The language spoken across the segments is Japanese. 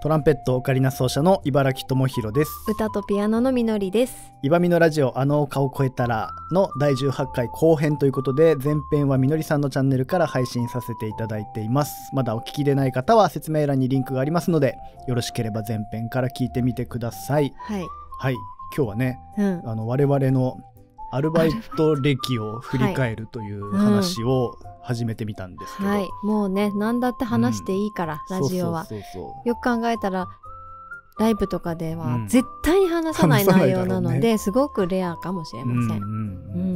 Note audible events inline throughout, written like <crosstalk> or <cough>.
トランペットオカリナ奏者の茨城智博です歌とピアノのみのりですいばのラジオあの丘を越えたらの第18回後編ということで前編はみのりさんのチャンネルから配信させていただいていますまだお聞きでない方は説明欄にリンクがありますのでよろしければ前編から聞いてみてくださいはい、はい、今日はね、うん、あの我々のアルバイト歴を振り返るという話を始めてみたんですけど、はい、うんはい、もうね何だって話していいから、うん、ラジオはよく考えたらライブとかでは絶対に話さない内容なので、ね、すごくレアかもしれません。うんうんう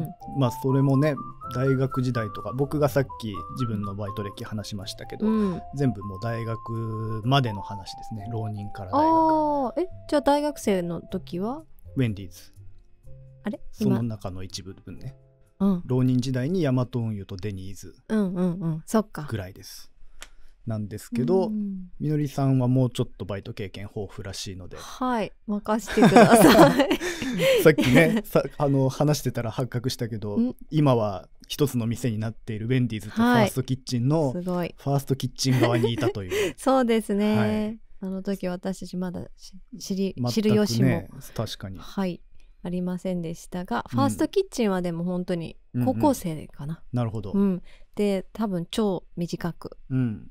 ん、まあそれもね大学時代とか僕がさっき自分のバイト歴話しましたけど、うん、全部もう大学までの話ですね浪人から大学。あえじゃあ大学生の時はウェンディーズ。あれその中の一部分ね、うん、浪人時代にヤマト運輸とデニーズぐらいです、うんなんですけど、うん、みのりさんはもうちょっとバイト経験豊富らしいのではい任せてください <laughs> さっきねさあの話してたら発覚したけど今は一つの店になっているウェンディーズとファーストキッチンの、はい、ファーストキッチン側にいたという <laughs> そうですね、はいあの時私たちまだ知り、知る由も。確かに。はい。ありませんでしたが、ファーストキッチンはでも本当に高校生かな。なるほど。うん、で多分超短く、うん、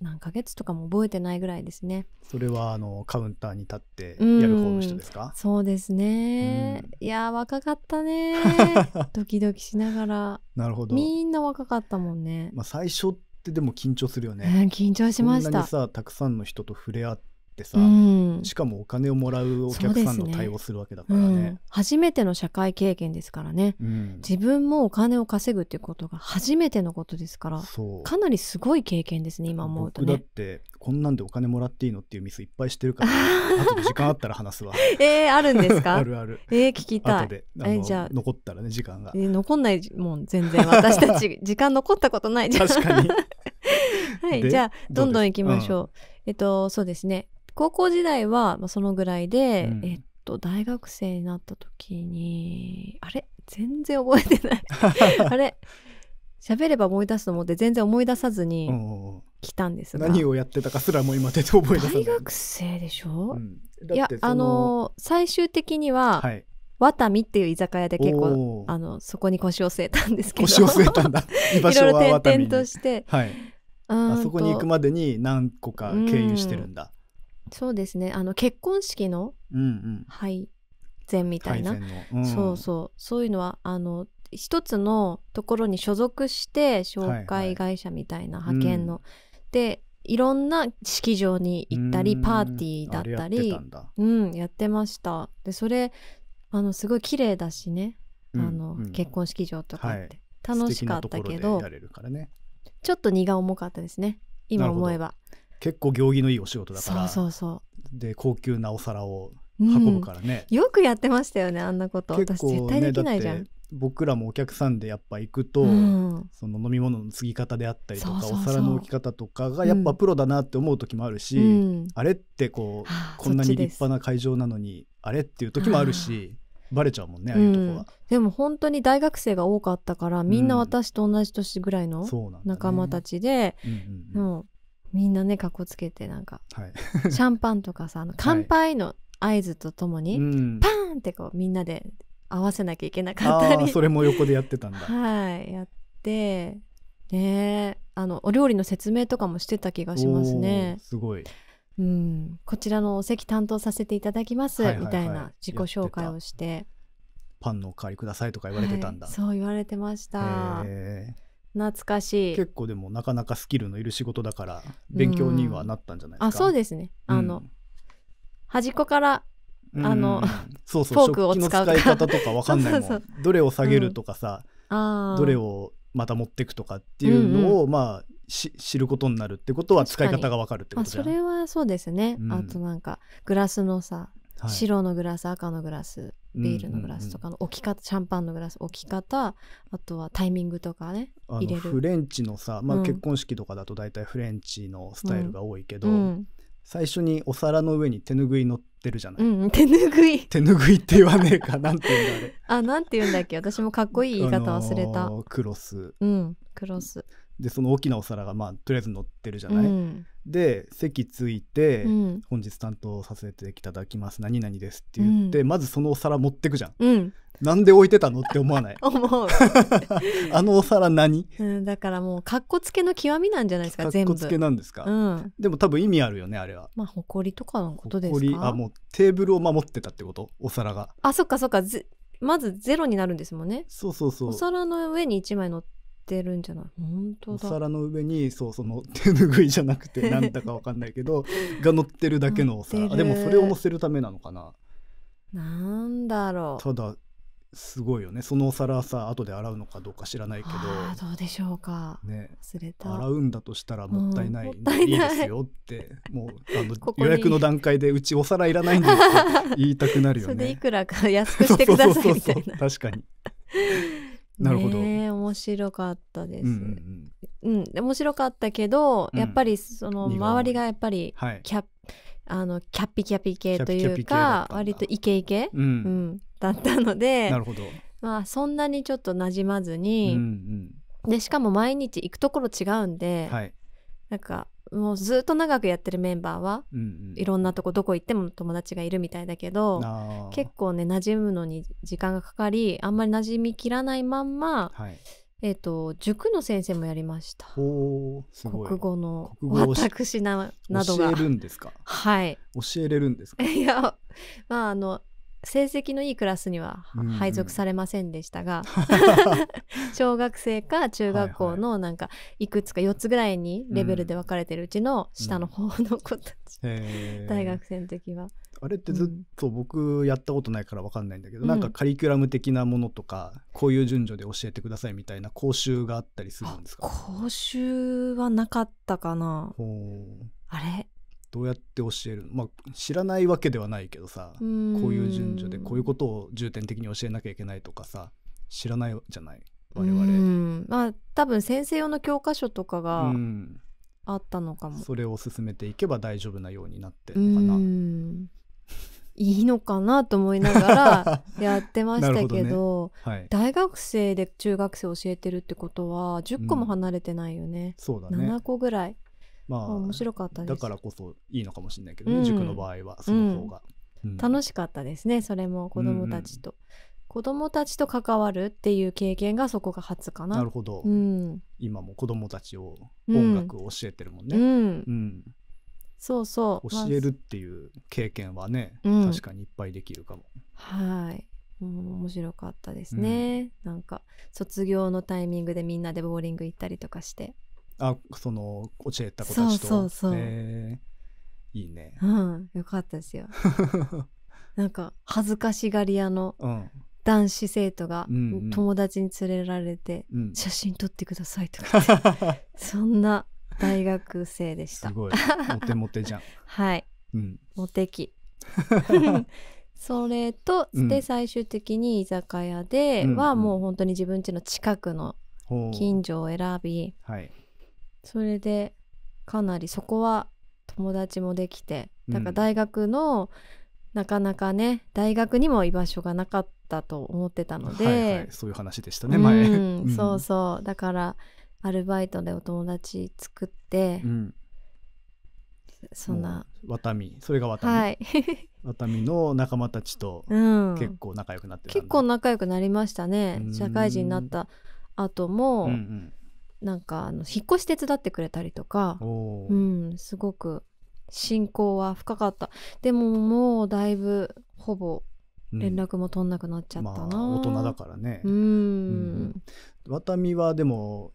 何ヶ月とかも覚えてないぐらいですねそれはあのカウンターに立ってやる方の人ですか、うん、そうですね、うん、いや若かったね <laughs> ドキドキしながらなるほどみんな若かったもんね、まあ、最初ってでも緊張するよね、緊張しましたたくさんの人と触れ合ってってさ、うん、しかもお金をもらうお客さんの対応するわけだからね、ねうん、初めての社会経験ですからね、うん、自分もお金を稼ぐっていうことが初めてのことですからかなりすごい経験ですね今思うとねだってこんなんでお金もらっていいのっていうミスいっぱいしてるから、ね、後で時間あったら話すわえー、あるんですか <laughs> あるあるえー、聞きたいでえじゃあ残ったらね時間が、えー、残んないもん全然私たち <laughs> 時間残ったことないじゃん確かに <laughs> はいじゃあどんどんいきましょう、うん、えっとそうですね高校時代は、まあ、そのぐらいで、うん、えっと、大学生になった時に、あれ全然覚えてない <laughs> あれ喋れば思い出すと思って全然思い出さずに来たんですが何をやってたかすらも今出て覚え出さない大学生でしょ、うん、いやあの最終的には、はい、ワタミっていう居酒屋で結構あのそこに腰を据えたんですけど腰を据えたんだ <laughs> 居場所はワタミいろいろ転々として、はい、あそこに行くまでに何個か経由してるんだそうですねあの結婚式の配膳みたいな、うんうん、そうそうそういうのはあの一つのところに所属して紹介会社みたいな派遣の、はいはいうん、でいろんな式場に行ったりパーティーだったりうんやってましたでそれあのすごい綺麗だしね、うん、あの、うん、結婚式場とかって、はい、楽しかったけど、ね、ちょっと荷が重かったですね今思えば結構行儀のいいお仕事だからそうそうで高級なお皿を運ぶからね、うん、よくやってましたよねあんなこと、ね、私絶対できないじゃん僕らもお客さんでやっぱ行くと、うん、その飲み物の継ぎ方であったりとかお皿の置き方とかがやっぱプロだなって思う時もあるし、うん、あれってこう、こんなに立派な会場なのにあれっていう時もあるし。バレちゃうもんねああいうとこは、うん、でも本当に大学生が多かったからみんな私と同じ年ぐらいの仲間たちで、うん、みんなねかっこつけてなんか、はい、シャンパンとかさあの乾杯の合図とともに、はい、パーンってこうみんなで合わせなきゃいけなかったりそれも横でやってたんだ <laughs> はいやってねあのお料理の説明とかもしてた気がしますねすごいうん、こちらのお席担当させていただきます、みたいな自己紹介をしてパンのお代わりくださいとか言われてたんだ、はい、そう言われてましたへえ懐かしい結構でもなかなかスキルのいる仕事だから勉強にはなったんじゃないですか、うん、あそうですねあの、端っこからあの、そうそうフォークを使う使い方とかわかんないもんどれを下げるとかさ、うん、どれをまた持ってくとかっていうのを、うんうん、まあ知ることになるってことは使い方がわかるってことじゃんそれはそうですね、あとなんかグラスのさはい、白のグラス赤のグラスビールのグラスとかの置き方、うんうんうん、シャンパンのグラス置き方あとはタイミングとかね入れるフレンチのさ、まあ、結婚式とかだと大体フレンチのスタイルが多いけど、うんうん、最初にお皿の上に手ぬぐい乗ってるじゃない、うん、手ぬぐい手ぬぐいって言わねえかなんて言うんだあれ <laughs> あなんて言うんだっけ私もかっこいい言い方忘れた、あのー、クロスうんクロスでその大きなお皿がまあとりあえず乗ってるじゃない、うん、で席ついて、うん、本日担当させていただきます何々です」って言って、うん、まずそのお皿持ってくじゃん、うん、なんで置いてたのって思わない思う <laughs> あのお皿何、うん、だからもうかっこつけの極みなんじゃないですか全部かっこつけなんですか、うん、でも多分意味あるよねあれはまあ埃とかのことですかあもうテーブルを守ってたってことお皿があそっかそっかまずゼロになるんですもんねそうそうそうお皿の上に1枚乗てるんじゃない本当お皿の上にそうその手ぬぐいじゃなくて何 <laughs> だか分かんないけどが乗ってるだけのお皿でもそれを乗せるためなのかななんだろうただすごいよねそのお皿さ後で洗うのかどうか知らないけどどうでしょうか、ね、洗うんだとしたらもったいないうん、もったいないいですよってもうあの <laughs> 予約の段階でうちお皿いらないんですって言いたくなるよね <laughs> それでいくらか安くしてくださいみたいな確かになるほど面白かったです、うん、うんうん、面白かったけど、やっぱりその周りがやっぱりキャッ、はいあのキャッピキャピ系というか割とイケイケ、うん、うん、だったのでなるほど、まあ、そんなにちょっとなじまずに、うんうん、でしかも毎日行くところ違うんで、はい、なんかもうずっと長くやってるメンバーは、うんうん、いろんなとこどこ行っても友達がいるみたいだけど結構ね馴染むのに時間がかかりあんまり馴染みきらないまんま、はい、えーと、塾の先生もやりました国語の私ななどが教えるんですかはい教えれるんですかいやまああの成績のいいクラスには配属されませんでしたが、うん、小学生か中学校のなんかいくつか4つぐらいにレベルで分かれてるうちの下の方の子たち、うんうん、大学生の時は。あれってずっと僕やったことないから分かんないんだけど、うん、なんかカリキュラム的なものとかこういう順序で教えてくださいみたいな講習があったりするんですか講習はなかったかなあれどうやって教えるまあ知らないわけではないけどさこういう順序でこういうことを重点的に教えなきゃいけないとかさ知らないじゃない我々まあ多分先生用の教科書とかがあったのかもそれを進めていけば大丈夫なようになってるのかないいのかなと思いながら <laughs> やってましたけどねはい、大学生で中学生教えてるってことは10個も離れてないよね、うん、そうだね7個ぐらいまあ面白かっただからこそいいのかもしれないけどね、うん、塾の場合はその方が、うん、楽しかったですねそれも子どもたちと、うんうん、子どもたちと関わるっていう経験がそこが初かななるほど、うん、今も子どもたちを音楽を教えてるもんね、うんそうそう教えるっていう経験はね、ま、確かにいっぱいできるかもはい面白かったですね、うん、なんか卒業のタイミングでみんなでボウリング行ったりとかしてあその教えた子たちとそうそうそう、えー、いいねうんよかったですよ <laughs> なんか恥ずかしがり屋の男子生徒が友達に連れられて「写真撮ってください」とか、うんうん、そんな大学生でしたすごいモテモテじゃん <laughs> はい、うん、モテ期 <laughs> それと、で最終的に居酒屋ではもう本当に自分家の近くの近所を選び、うんうん、はいそれでかなりそこは友達もできてだから大学の、うん、なかなかね大学にも居場所がなかったと思ってたので、はいはい、そういう話でしたね前、<laughs> うん、そうそうだからアルバイトでお友達作って、うん、そんなワタミそれがワタミ、はい、<laughs> ワタミの仲間たちと <laughs> 結構仲良くなってた、うん、結構仲良くなりましたね社会人になった後も、うんうんなんかあの引っ越し手伝ってくれたりとか、うん、すごく進行は深かったでももうだいぶほぼ連絡も取んなくなっちゃったな、うんまあ、大人だからねうん、ワタミはでも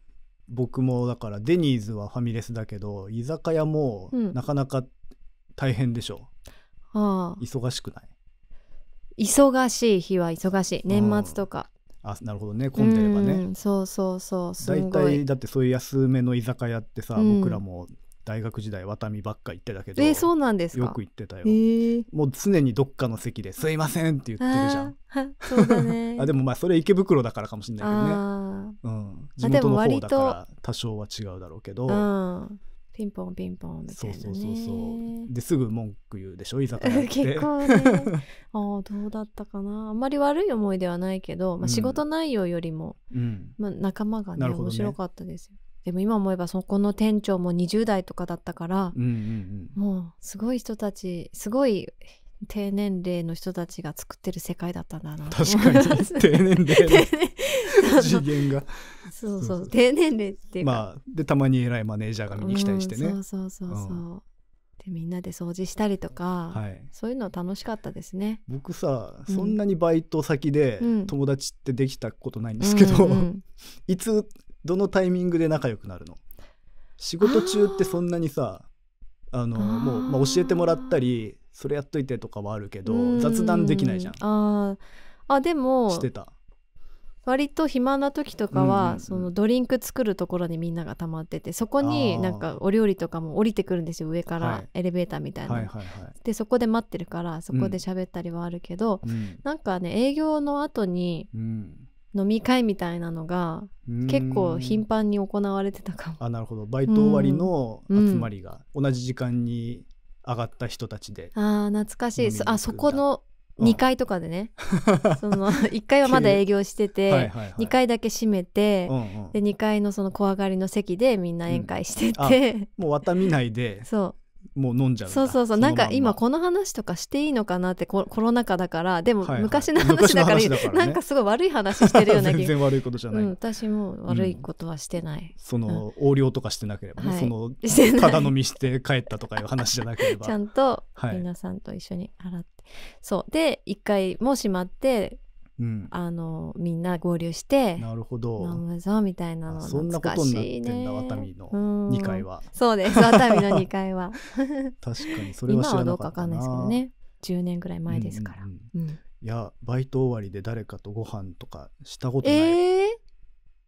僕もだからデニーズはファミレスだけど居酒屋もなかなか大変でしょ、うん、ああ忙しくない忙しい日は忙しい年末とかあなるほどね混んでればね、うそうそうそうすご大体だってそういう安めの居酒屋ってさ、うん、僕らも大学時代ワタミばっか行ってたけどえー、そうなんですかよく行ってたよ、えー、もう常にどっかの席で「すいません」って言ってるじゃんそうだね <laughs> あでもまあそれ池袋だからかもしれないけどねうん、地元の方だから多少は違うだろうけど、うん、ピンポンピンポンみたいな、ね、そうそうそうですぐ文句言うでしょ居酒屋 <laughs> 結構ね <laughs> ああどうだったかなあんまり悪い思いではないけど、まあ、仕事内容よりも、うん、まあ、仲間がね、ね、面白かったですよでも今思えばそこの店長も20代とかだったから、うんうんうん、もうすごい人たちすごい低年齢の人たちが作ってる世界だったんだな確かに <laughs> 低年齢の次元がそうそう低年齢っていうまあでたまに偉いマネージャーが見に来たりしてね、うん、そうそうそうそう、うん、でみんなで掃除したりとか、はい、そういうの楽しかったですね僕さ、そんなにバイト先で友達ってできたことないんですけど、うんうん、<laughs> いつどのタイミングで仲良くなるの仕事中ってそんなにさあのもう、まあ、教えてもらったりそれやっといてとかはあるけど雑談できないじゃんああでもしてた割と暇な時とかは、そのドリンク作るところにみんながたまっててそこになんかお料理とかも降りてくるんですよ上からエレベーターみたいな。はいはいはいはい、でそこで待ってるからそこで喋ったりはあるけど、うん、なんかね営業の後に飲み会みたいなのが結構頻繁に行われてたかも。あなるほどバイト終わりの集まりが、同じ時間に上がった人たちでああ懐かしいあそこの2階とかでね <laughs> その1階はまだ営業してて <laughs> はいはい、はい、2階だけ閉めて、うんうん、で2階のその怖がりの席でみんな宴会してて、うん、もう渡見ないで <laughs> そもう飲んじゃうそうそうそうなんか今この話とかしていいのかなってコロナ禍だからでも昔の話だから,、はい、はいね、なんかすごい悪い話してるような全然悪いことじゃない、うん、私も悪いことはしてない、うん、その、横領とかしてなければね、はい、その <laughs> ただ飲みして帰ったとかいう話じゃなければ <laughs> ちゃんと皆さんと一緒に洗って、はい、そうで1回もしまってうん、あのみんな合流してなるほど飲むぞみたいなの懐かしいねそんなことになってんだワタミの2階はそうですワタミの2階は <laughs> 確かにそれは知らなかった今はどうかわかんないですけどね10年ぐらい前ですから、いやバイト終わりで誰かとご飯とかしたことないえー、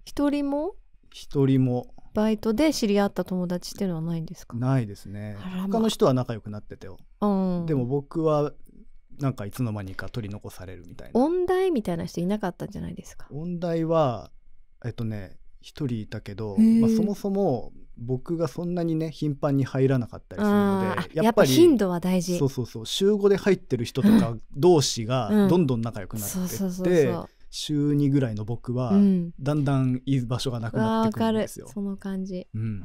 一人も一人もバイトで知り合った友達っていうのはないんですかないですね他の人は仲良くなってたよ、うん、でも僕はなんかいつの間にか取り残されるみたいな音大みたいな人いなかったんじゃないですか音大はえっとね一人いたけど、まあ、そもそも僕がそんなにね頻繁に入らなかったりするのでやっぱり頻度は大事そうそうそう週5で入ってる人とか同士がどんどん仲良くなってって週2ぐらいの僕は、うん、だんだん居場所がなくなってくるんですよ。その感じ、うん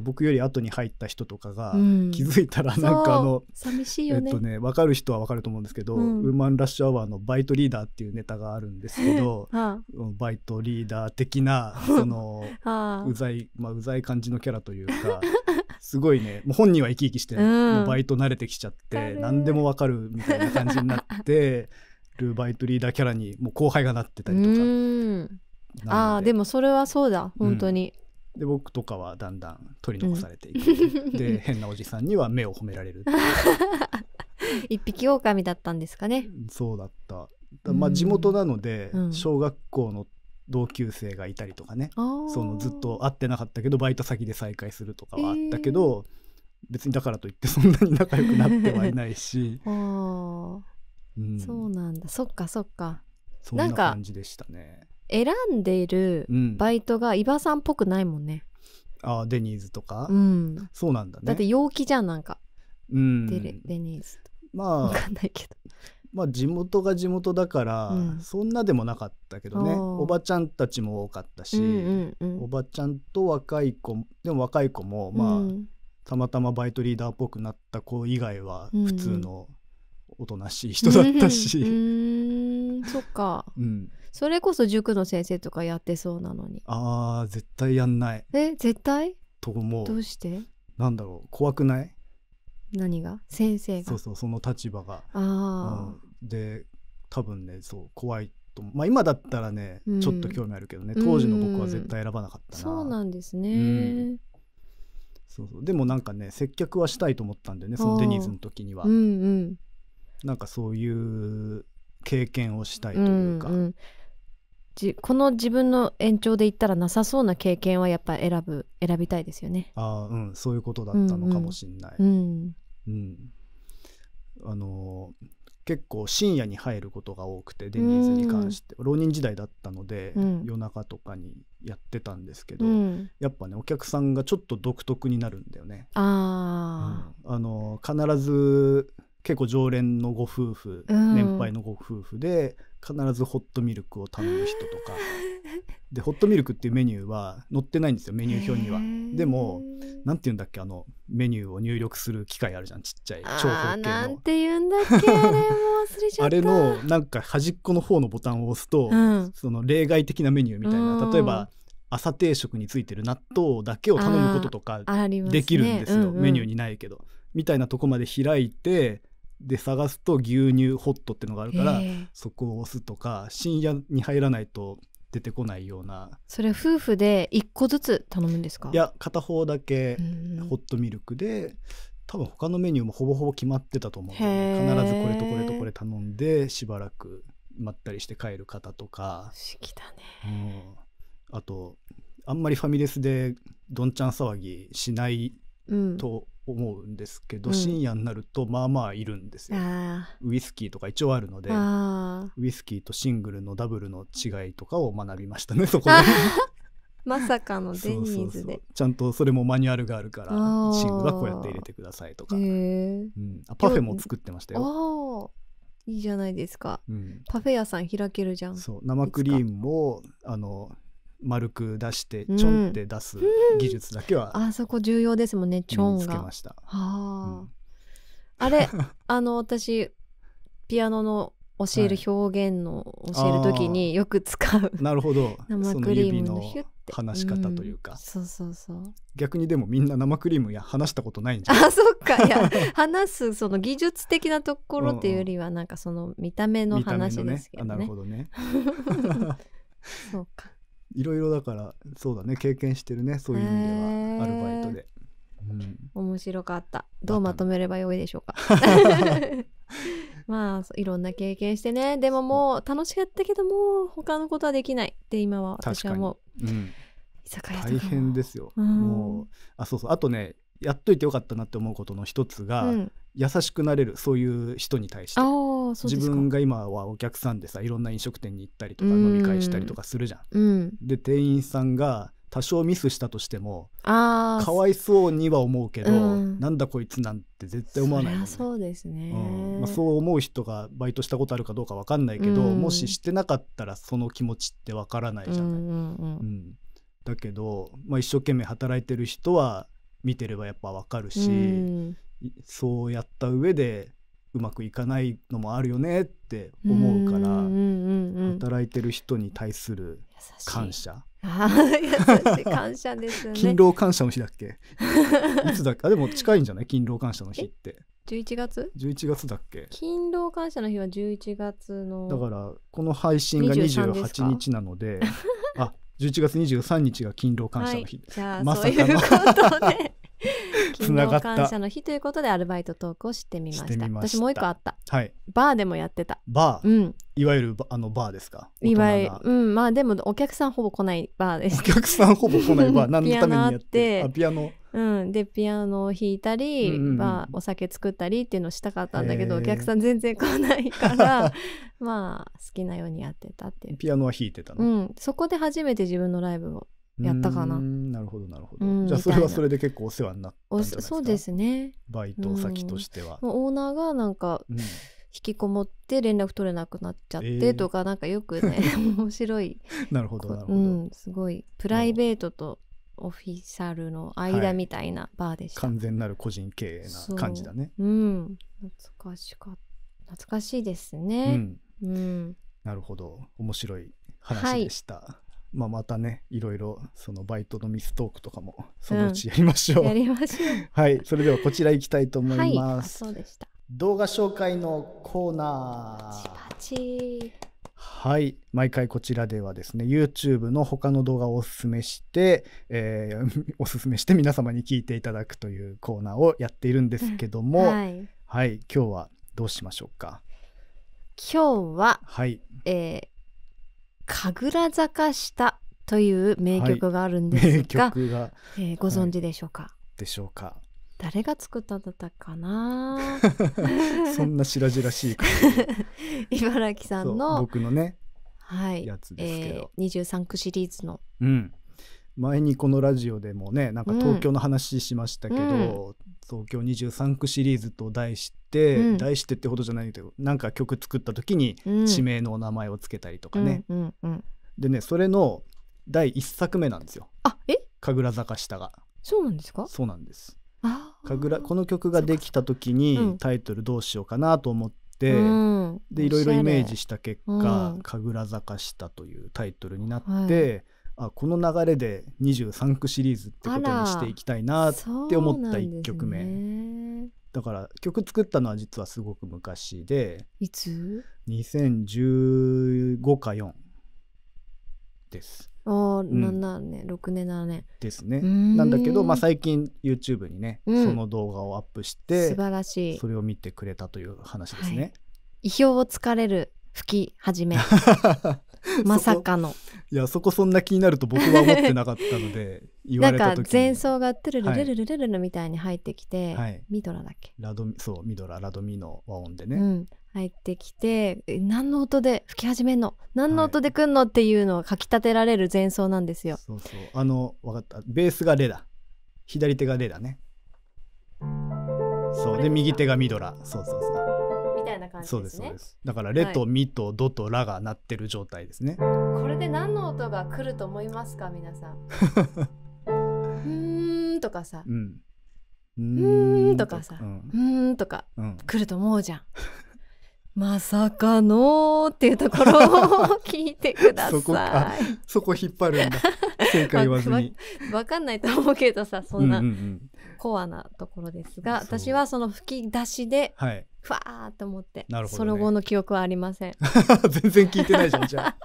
僕より後に入った人とかが、気づいたらなんかあの寂しいよね,、えっとね、分かる人は分かると思うんですけど、ウーマンラッシュアワーの「バイトリーダー」っていうネタがあるんですけど <laughs> あバイトリーダー的なその <laughs> うざい、まあ、うざい感じのキャラというか。<laughs> すごいねもう本人は生き生きして、うん、もうバイト慣れてきちゃって何でもわかるみたいな感じになってバイトリーダーキャラにもう後輩がなってたりとかああでもそれはそうだ本当に、うん、で僕とかはだんだん取り残されていく、うん、で変なおじさんには目を褒められる <laughs> 一匹狼だったんですかねそうだったまあ地元なので小学校の同級生がいたりとかね、うん、そのずっと会ってなかったけどバイト先で再会するとかはあったけど、えー、別にだからといってそんなに仲良くなってはいないし <laughs> そうなんだそっかそっかそんな感じでしたね選んでいるバイトが伊庭さんっぽくないもんね、うん、あデニーズとか、うん、そうなんだねだって陽気じゃんなんか、うん、デデニーズまあ分かんないけどまあ地元が地元だから、そんなでもなかったけどねおばちゃんたちも多かったし、うんうんうん、おばちゃんと若い子でも若い子もまあ、うん、たまたまバイトリーダーっぽくなった子以外は普通のおとなしい人だったしうんそっか、うん、それこそ塾の先生とかやってそうなのにああ、絶対やんないえ絶対と思うどうしてなんだろう怖くない何が先生がそうそうその立場があ、うん、で多分ねそう怖いとまあ今だったらね、うん、ちょっと興味あるけどね当時の僕は絶対選ばなかったな、そうなんですね、うん、そうそうでもなんかね接客はしたいと思ったんだよねそのデニーズの時には、うんうん、なんかそういう経験をしたいというか、うんうんじこの自分の延長で言ったらなさそうな経験はやっぱ選ぶ選びたいですよね。あうんそういうことだったのかもしんない。うん、うん、うん、あの結構深夜に入ることが多くてデニーズに関して、浪人時代だったので、うん、夜中とかにやってたんですけど、やっぱねお客さんがちょっと独特になるんだよね。あ,、あの必ず結構常連のご夫婦、うん、年配のご夫婦で必ずホットミルクを頼む人とか <laughs> でホットミルクっていうメニューは載ってないんですよメニュー表にはでも何て言うんだっけあのメニューを入力する機械あるじゃんちっちゃい長方形のなんて言うんだっけ <laughs> あれのなんか端っこの方のボタンを押すと、うん、その例外的なメニューみたいな、うん、例えば朝定食についてる納豆だけを頼むこととかできるんですよ、ねうんうん、メニューにないけどみたいなとこまで開いてで探すと牛乳ホットってのがあるから、そこを押すとか深夜に入らないと出てこないようなそれ夫婦で1個ずつ頼むんですかいや片方だけホットミルクで多分他のメニューもほぼほぼ決まってたと思う必ずこれとこれとこれ頼んでしばらくまったりして帰る方とか不思議だね、うん、あとあんまりファミレスでどんちゃん騒ぎしないと思うんですけど、うん、深夜になるとまあまあいるんですよ、うん、ウイスキーとか一応あるのでウイスキーとシングルのダブルの違いとかを学びましたね <laughs> そこでまさかのデニーズでちゃんとそれもマニュアルがあるからシングルはこうやって入れてくださいとか、うん、パフェも作ってましたよいいじゃないですか、うん、パフェ屋さん開けるじゃんそう生クリームもあの丸く出してちょんって出す技術だけは、うんあそこ重要ですもんねちょんがつけまあ、れ <laughs> あの私ピアノの教える表現の教える時によく使う、はい、なるほど生クリームのヒュッて話し方というか、うん、そうそうそう逆にでもみんな生クリームや話したことないんじゃない <laughs> あそっかいや <laughs> 話すその技術的なところっていうよりはなんかその見た目の話ですけどねねなるほどねそうかいろいろだからそうだね経験してるねそういう意味ではアルバイトで、うん、面白かったどうまとめればよいでしょうか <laughs> まあいろんな経験してねでももう楽しかったけども他のことはできないって今は私はもう、居酒屋大変ですよ、うん、もうあそうそうあとねやっといてよかったなって思うことの一つが、うん、優しくなれるそういう人に対して自分が今はお客さんでさいろんな飲食店に行ったりとか飲み会したりとかするじゃん。うん、で店員さんが多少ミスしたとしてもかわいそうには思うけど、うん、なんだこいつなんて絶対思わないね、そうですね、うんまあ、そう思う人がバイトしたことあるかどうかわかんないけど、うん、もししてなかったらその気持ちってわからないじゃない。うん、うんだけど、まあ、一生懸命働いてる人は見てればやっぱわかるし、そうやった上でうまくいかないのもあるよねって思うから、働いてる人に対する感謝。優しい感謝ですね。<laughs> 勤労感謝の日だっけ？<laughs> いつだっけ？あでも近いんじゃない？勤労感謝の日って。11月 ?11 月だっけ勤労感謝の日は11月のだからこの配信が28日なので <laughs> あ11月23日が勤労感謝の日、はい、じゃあそういうことで勤 <laughs> 労感謝の日ということでアルバイトトークをしてみました私もう一個あった、はい、バーでもやってたバー、うん、いわゆるあのバーですかいわゆるうんまあでもお客さんほぼ来ないバーですお客さんほぼ来ないバー何のためにやってピアノうん、でピアノを弾いたり、うん、まあ、お酒作ったりっていうのをしたかったんだけどお客さん全然来ないから <laughs> まあ好きなようにやってたっていうピアノは弾いてたの、うん、そこで初めて自分のライブをやったかな。なるほどなるほど、うん、じゃあそれはそれで結構お世話になったんじそうですねバイト先としては。うん、オーナーがなんか、引きこもって連絡取れなくなっちゃってとか、えなんかよくね <laughs> 面白いなるほどなるほど、うん、すごいプライベートとオフィシャルの間みたいなバーでした、はい、完全なる個人経営な感じだねうん懐かしか懐かしいですね、うん、うん、なるほど面白い話でした、はいまあ、またねいろいろそのバイトのミストークとかもそのうちやりましょう、うん、やりましょう <laughs> はいそれではこちら行きたいと思います、はい、そうでした動画紹介のコーナーはい毎回こちらではですね YouTube の他の動画をおすすめして、えー、<laughs> おすすめして皆様に聞いていただくというコーナーをやっているんですけども、はい、はい、今日はどうしましょうか今日は、はいえー、神楽坂下という名曲があるんですが、はい、名曲が、えー、ご存知でしょうか、はい、でしょうか誰が作ったんだったかな <laughs> そんな白々しい <laughs> 茨城さんの僕のねはいやつですけど、えー、23区シリーズの、うん、前にこのラジオでもねなんか東京の話しましたけど、うん東京23区シリーズと題して、うん、題してってほどじゃないけどなんか曲作った時に地名のお名前をつけたりとかね、うんうんうん、でねそれの第一作目なんですよあえ神楽坂下がそうなんですかそうなんです神楽この曲ができた時にタイトルどうしようかなと思って、うん、でいろいろイメージした結果「神楽坂下」というタイトルになって、はいあこの流れで23区シリーズってことにしていきたいなって思った1曲目、ね、だから曲作ったのは実はすごく昔でいつ ?2015 か4ですああ、うん、年6年7年ですねなんだけど、まあ、最近 YouTube にね、うん、その動画をアップして素晴らしいそれを見てくれたという話ですね、はい、意表をつかれる吹き始め <laughs> まさかのいやそこそんな気になると僕は思ってなかったので <laughs> 言われた時なんか前奏がトゥルルルルルルルみたいに入ってきて、はい、ミドラだっけラドそうミドララドミの和音でね、うん、入ってきて何の音で吹き始めんの何の音でくんのっていうのをかきたてられる前奏なんですよ、そうそうあの分かったベースがレだ左手がレだねそうで右手がミドラそうそうそうたいな感じですねだからレとミとドとラが鳴ってる状態ですね、はい、これで何の音が来ると思いますか皆さん <laughs> うんとかさ、うん、うんとかさ、うんとか、来ると思うじゃんまさかのっていうところを <laughs> 聞いてくださいそこ引っ張るんだ正解言わずに、まかんないと思うけどさそんなコアなところですが、うんうんうん、私はその吹き出しで、はい、ふわーと思って、ね、その後の記憶はありません <laughs> 全然聞いてないじゃんじゃあ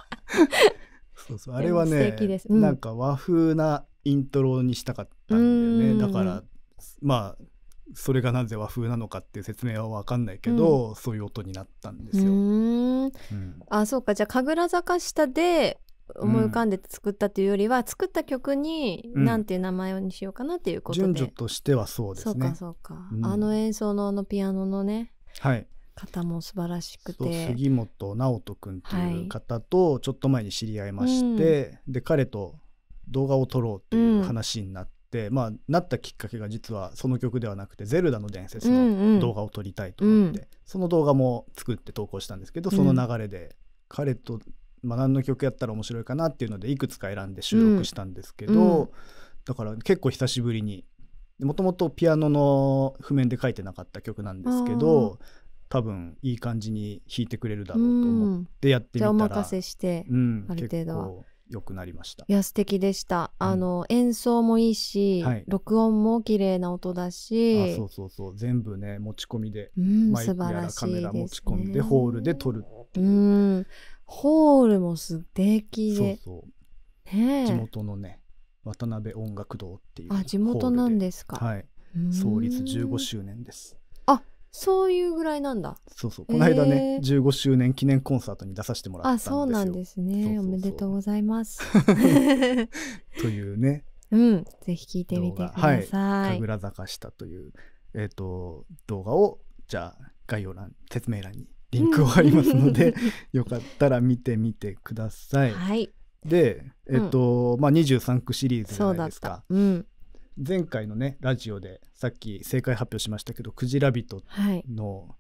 <laughs> そうそうあれはね、うん、なんか和風なイントロにしたかったんだよねだからまあそれがなぜ和風なのかっていう説明は分かんないけど、うん、そういう音になったんですよ。うん、あそうかじゃあ神楽坂下で思い浮かんで作ったというよりは、うん、作った曲に何ていう名前にしようかなっていうことで、順序としてはそうですね。そうかそうか、あの演奏のあのピアノのね方も素晴らしくて、はい、杉本直人君という方とちょっと前に知り合いまして、はいうん、で彼と動画を撮ろうっていう話になって、うん、まあ、なったきっかけが実はその曲ではなくて「ゼルダの伝説」の動画を撮りたいと思って、うんうん、その動画も作って投稿したんですけどその流れで彼と、まあ、何の曲やったら面白いかなっていうのでいくつか選んで収録したんですけど、だから結構久しぶりにもともとピアノの譜面で書いてなかった曲なんですけど多分いい感じに弾いてくれるだろうと思ってやってみたら、うん、じゃあお任せして、うん、ある程度は良くなりましたいや素敵でした、うん、あの演奏もいいし、はい、録音も綺麗な音だしそうそうそう全部ね持ち込みで、うん、マイクやらカメラ持ち込んで、ね、ホールで撮るっていう、うん、ホールも素敵でそうそう、ね、地元のね渡辺音楽堂っていうあ地元なんですかはい創立15周年ですあそういうぐらいなんだそうそうこの間ね、えー、15周年記念コンサートに出させてもらったんですよあそうなんですねおめでとうございます <laughs> というねうんぜひ聞いてみてください、はい、神楽坂下というえっ、ー、と動画をじゃあ概要欄説明欄にリンクを貼りますのでよかったら見てみてください。<laughs> はいで、えっと、うん、まあ、23区シリーズじゃないですか。うん、前回のねラジオでさっき正解発表しましたけど「くじラビット!」の、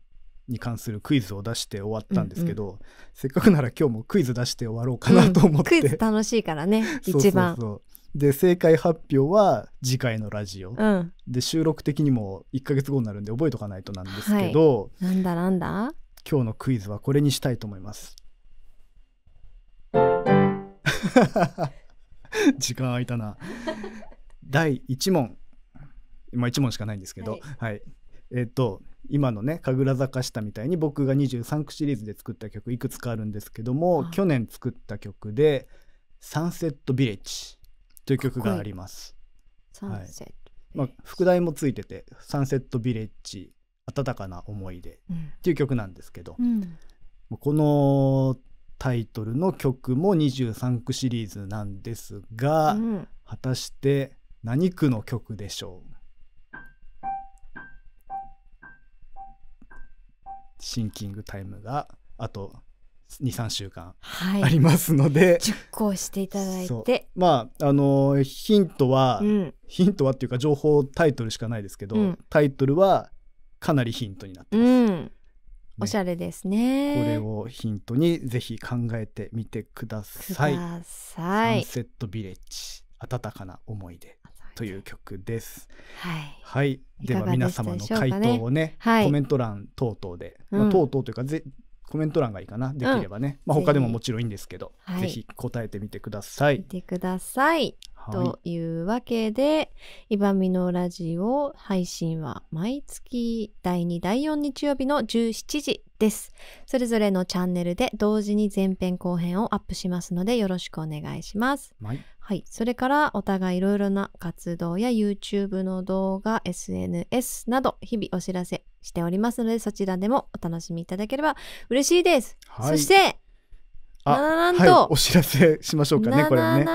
に関するクイズを出して終わったんですけど、うんうん、せっかくなら今日もクイズ出して終わろうかなと思って、うん、クイズ楽しいからね <laughs> 一番で正解発表は次回のラジオ、うん、で収録的にも1か月後になるんで覚えとかないとなんですけど、はい、なんだなんだ今日のクイズはこれにしたいと思います <laughs> 時間空いたな。第1問。今1問しかないんですけど、はい、はい、えっ、ー、と今のね神楽坂下みたいに僕が23区シリーズで作った曲いくつかあるんですけども、去年作った曲で「サンセット・ビレッジ」という曲があります。いまあ、副題もついてて「サンセット・ビレッジ温かな思い出」っていう曲なんですけど、うん、このタイトルの曲も23区シリーズなんですが、うん、果たして何区の曲でしょうシンキングタイムがあと23週間ありますので、はい、熟考していただいてまああのー、ヒントは、うん、ヒントはっていうか情報タイトルしかないですけど、うん、タイトルはかなりヒントになってます。うんおしゃれですねこれをヒントにぜひ考えてみてくださいサンセットビレッジ温かな思い出という曲です。はい。はい、では皆様の回答をね、ねはい、コメント欄等々で、まあ、等々というかぜコメント欄がいいかなできればね、うん、まあ、他でももちろんいいんですけど、はい、ぜひ答えてみてください。見てください、というわけで「いばみのラジオ」配信は毎月第2第4日曜日の17時です。それぞれのチャンネルで同時に前編後編をアップしますのでよろしくお願いします。はい、はい、それからお互いいろいろな活動や YouTube の動画 SNS など日々お知らせしておりますので、そちらでもお楽しみいただければ嬉しいです。はい、そして、あななはい、お知らせしましょうかねこれね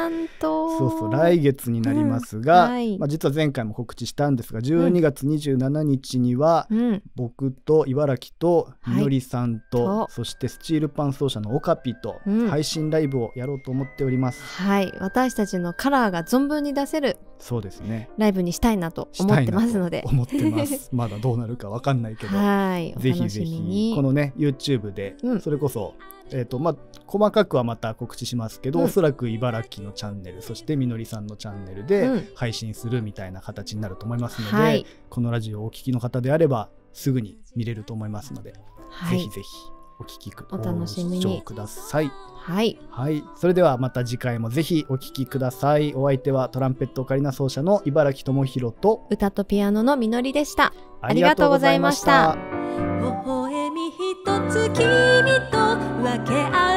そうそう来月になりますが、うんはい、まあ、実は前回も告知したんですが12月27日には、僕と茨城とみのりさんと、はい、そしてスチールパン奏者のオカピと配信ライブをやろうと思っております、うん、はい私たちのカラーが存分に出せるそうですねライブにしたいなと思ってますので思ってます <laughs> まだどうなるかわかんないけどはいぜひぜひこのね YouTube で、それこそえっ、ー、と、まあ、細かくはまた告知しますけど、うん、おそらく茨城のチャンネル、そしてみのりさんのチャンネルで配信するみたいな形になると思いますので、うんはい、このラジオをお聞きの方であれば、すぐに見れると思いますので、はい、ぜひぜひお聞きくお楽しみにください。はい、はい、それではまた次回もぜひお聞きください。お相手はトランペットオカリナ奏者の茨城智弘と歌とピアノのみのりでした。ありがとうございました。ひとつ君と分け合う